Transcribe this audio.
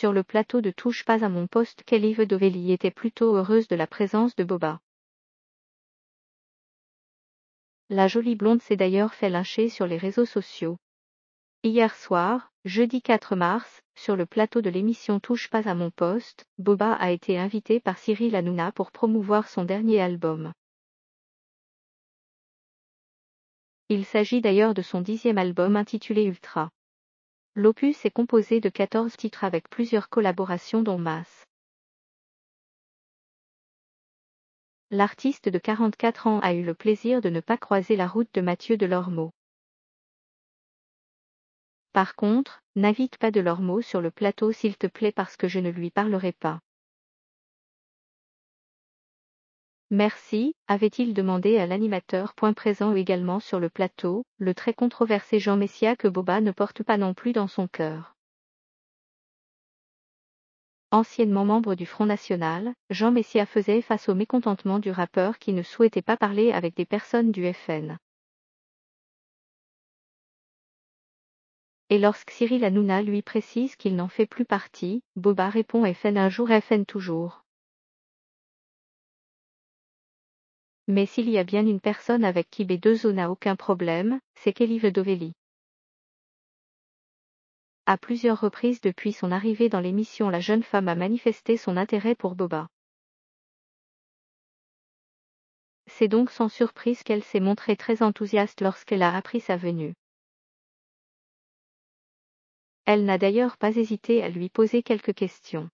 sur le plateau de Touche pas à mon poste Kelly Dovelli était plutôt heureuse de la présence de Boba. La jolie blonde s'est d'ailleurs fait lyncher sur les réseaux sociaux. Hier soir, jeudi 4 mars, sur le plateau de l'émission Touche pas à mon poste, Boba a été invité par Cyril Hanouna pour promouvoir son dernier album. Il s'agit d'ailleurs de son dixième album intitulé Ultra. L'opus est composé de 14 titres avec plusieurs collaborations dont masse. L'artiste de 44 ans a eu le plaisir de ne pas croiser la route de Mathieu Delormeau. Par contre, n'invite pas Delormeau sur le plateau s'il te plaît parce que je ne lui parlerai pas. Merci, avait-il demandé à l'animateur point présent également sur le plateau, le très controversé Jean Messia que Boba ne porte pas non plus dans son cœur. Anciennement membre du Front National, Jean Messia faisait face au mécontentement du rappeur qui ne souhaitait pas parler avec des personnes du FN. Et lorsque Cyril Hanouna lui précise qu'il n'en fait plus partie, Boba répond FN un jour FN toujours. Mais s'il y a bien une personne avec qui B2O n'a aucun problème, c'est Kelly Vedovelli. À plusieurs reprises depuis son arrivée dans l'émission, la jeune femme a manifesté son intérêt pour Boba. C'est donc sans surprise qu'elle s'est montrée très enthousiaste lorsqu'elle a appris sa venue. Elle n'a d'ailleurs pas hésité à lui poser quelques questions.